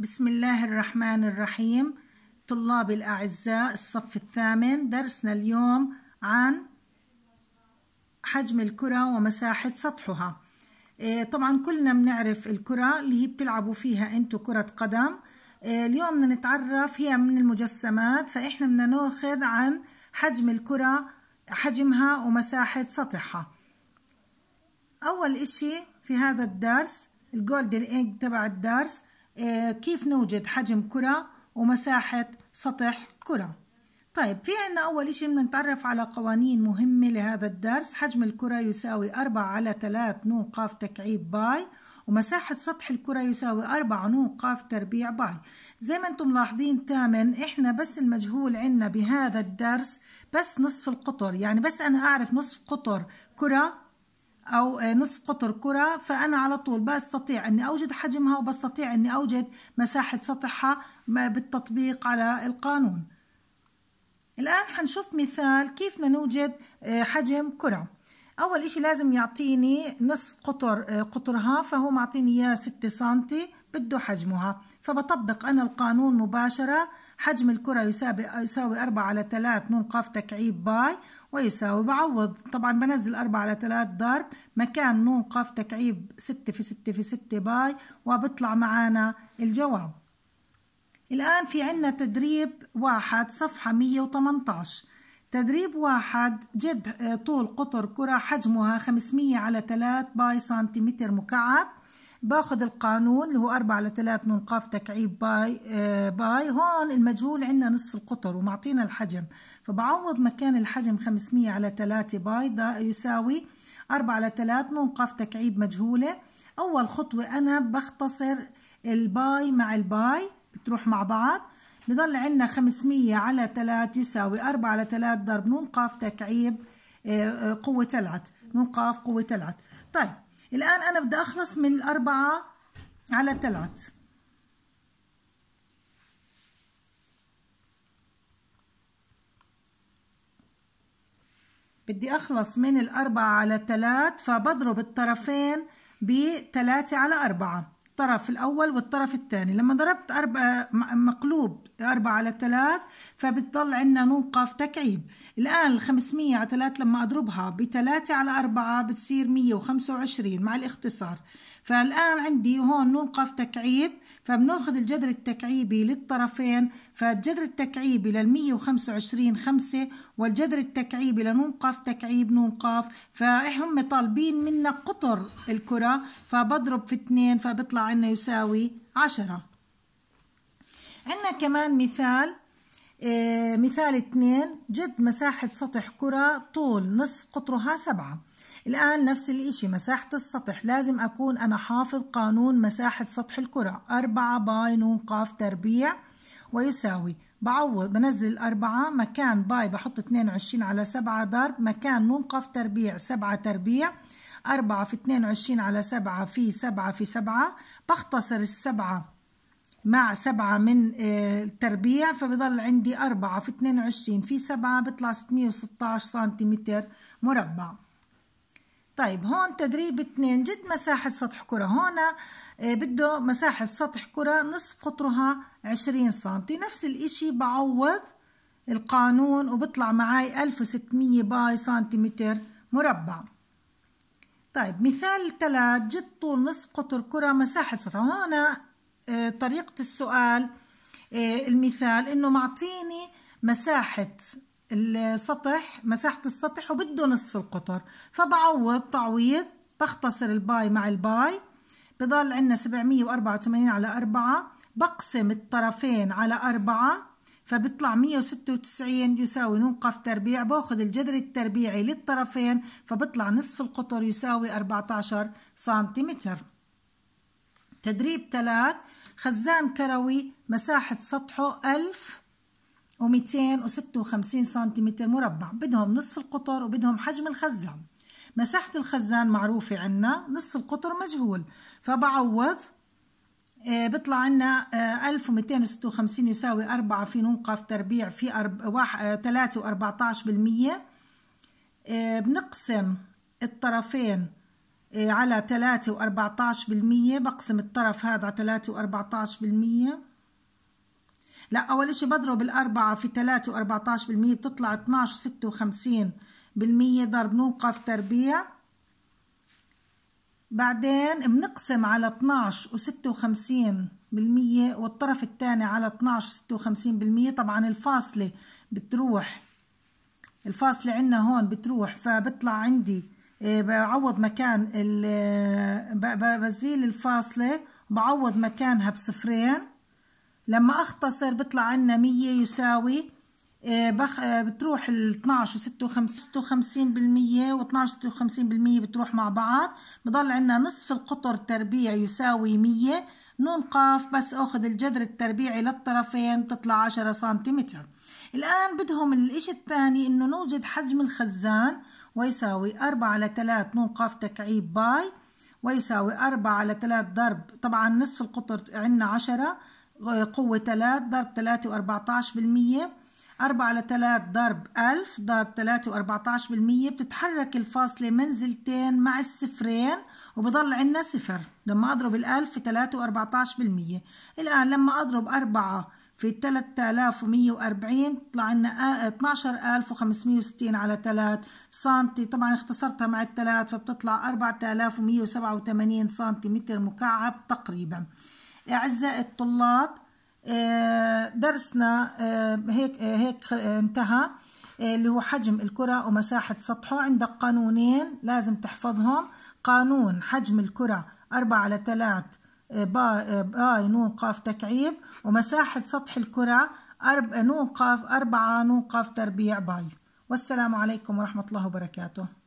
بسم الله الرحمن الرحيم طلاب الأعزاء الصف الثامن درسنا اليوم عن حجم الكرة ومساحة سطحها إيه، طبعا كلنا بنعرف الكرة اللي هي بتلعبوا فيها انتوا كرة قدم إيه، اليوم بدنا نتعرف هي من المجسمات فإحنا بدنا ناخذ عن حجم الكرة حجمها ومساحة سطحها أول إشي في هذا الدرس الجولدن إيج تبع الدرس آه، كيف نوجد حجم كرة ومساحة سطح كرة طيب في عنا أول إشي نتعرف على قوانين مهمة لهذا الدرس حجم الكرة يساوي 4 على 3 نون قاف تكعيب باي ومساحة سطح الكرة يساوي 4 نون قاف تربيع باي زي ما انتم ملاحظين تامن احنا بس المجهول عنا بهذا الدرس بس نصف القطر يعني بس أنا أعرف نصف قطر كرة أو آه، نصف قطر كرة فأنا على طول بستطيع أني أوجد حجمها وبستطيع أني أوجد مساحة سطحها بالتطبيق على القانون الآن حنشوف مثال كيف بدنا نوجد آه، حجم كرة أول إشي لازم يعطيني نصف قطر آه، قطرها فهو معطيني إياه 6 سنتي بده حجمها فبطبق أنا القانون مباشرة حجم الكرة يساوي 4 على 3 ن ق تكعيب باي ويساوي بعوض طبعا بنزل 4 على 3 ضرب مكان نون قاف تكعيب 6 في 6 في 6 باي وبطلع معانا الجواب الآن في عندنا تدريب واحد صفحة 118 تدريب واحد جد آه، طول قطر كرة حجمها 500 على 3 باي سنتيمتر مكعب باخذ القانون اللي هو 4 على 3 نون قاف تكعيب باي آه، باي هون المجهول عندنا نصف القطر ومعطينا الحجم فبعوض مكان الحجم 500 على 3 باي ده يساوي 4 على 3 نون قاف تكعيب مجهولة أول خطوة أنا بختصر الباي مع الباي بتروح مع بعض بضل عندنا 500 على 3 يساوي 4 على 3 ضرب نون قاف تكعيب آه، آه، قوة تلعت نون قاف قوة تلعت طيب الآن أنا بدي أخلص من الأربعة على ثلاث بدي أخلص من الأربعة على ثلاث فبضرب الطرفين بثلاثة على أربعة الطرف الأول والطرف الثاني لما ضربت أربعة مقلوب أربعة على ثلاث فبتضل عندنا نون قاف تكعيب الآن الخمسمية على ثلاث لما أضربها بثلاثة على أربعة بتصير مية وخمسة وعشرين مع الاختصار فالآن عندي هون نون قاف تكعيب فبناخذ الجذر التكعيبي للطرفين فالجذر التكعيبي لل 125 5 والجذر التكعيبي لنون قاف تكعيب نون قاف فهم طالبين منا قطر الكرة فبضرب في 2 فبطلع عنا يساوي 10 عندنا كمان مثال آه مثال 2 جد مساحة سطح كرة طول نصف قطرها 7 الآن نفس الإشي مساحة السطح لازم أكون أنا حافظ قانون مساحة سطح الكرة أربعة باي نون قاف تربيع ويساوي بعوض بنزل أربعة مكان باي بحط وعشرين على سبعة ضرب مكان نون قاف تربيع سبعة تربيع أربعة في وعشرين على سبعة في سبعة في سبعة بختصر السبعة مع سبعة من التربيع آه، فبضل عندي أربعة في وعشرين في سبعة بطلع وستاش سنتيمتر مربع طيب هون تدريب اثنين جد مساحة سطح كرة هون آه، بده مساحة سطح كرة نصف قطرها عشرين سنتي نفس الاشي بعوض القانون وبطلع معاي 1600 باي سنتيمتر مربع طيب مثال ثلاث جد طول نصف قطر كرة مساحة سطح هون آه، طريقة السؤال آه، المثال انه معطيني مساحة السطح مساحة السطح وبده نصف القطر فبعوض تعويض بختصر الباي مع الباي بضل عندنا 784 على 4 بقسم الطرفين على 4 فبطلع 196 يساوي نوقف تربيع باخذ الجذر التربيعي للطرفين فبطلع نصف القطر يساوي 14 سنتيمتر تدريب 3 خزان كروي مساحة سطحه 1000 و256 سنتيمتر مربع بدهم نصف القطر وبدهم حجم الخزان مساحة الخزان معروفة عنا نصف القطر مجهول فبعوض آه، بطلع عنا 1256 آه، يساوي 4 في نون قاف تربيع في 3 و14 آه، بالمية بنقسم الطرفين على 3 و14 بالمية بقسم الطرف هذا على 3 و14 بالمية لا اول شيء بضرب الاربعه في 3 و14% بتطلع وستة وخمسين بالمية ضرب نوقف تربيع بعدين بنقسم على 12 و56% والطرف الثاني على وستة وخمسين بالمية طبعا الفاصله بتروح الفاصله عندنا هون بتروح فبطلع عندي آه، بعوض مكان آه، بزيل الفاصله بعوض مكانها بصفرين لما اختصر بيطلع عنا 100 يساوي آه، بخ... آه، بتروح ال 12 و56 بالمية و 12 و 56 بالمية بتروح مع بعض بضل عنا نصف القطر التربيع يساوي 100 نون قاف بس اخذ الجذر التربيعي للطرفين بتطلع 10 سنتيمتر الان بدهم الاشي الثاني انه نوجد حجم الخزان ويساوي 4 على 3 نون قاف تكعيب باي ويساوي 4 على 3 ضرب طبعا نصف القطر عندنا 10 قوة 3 ضرب 3 و14 بالمية 4 على 3 ضرب 1000 ضرب 3 و14 بالمية بتتحرك الفاصلة منزلتين مع الصفرين وبضل عندنا صفر لما أضرب الألف في 3 و14 بالمية الآن لما أضرب 4 في 3140 بيطلع لنا 12560 على 3 سنتي طبعا اختصرتها مع الثلاث فبتطلع 4187 سنتي متر مكعب تقريبا أعزائي الطلاب آه، درسنا آه، هيك آه، هيك انتهى اللي هو حجم الكرة ومساحة سطحه عندك قانونين لازم تحفظهم قانون حجم الكرة 4 على 3 باي نون قاف تكعيب ومساحة سطح الكرة أرب نون قاف أربعة نون قاف تربيع باي والسلام عليكم ورحمة الله وبركاته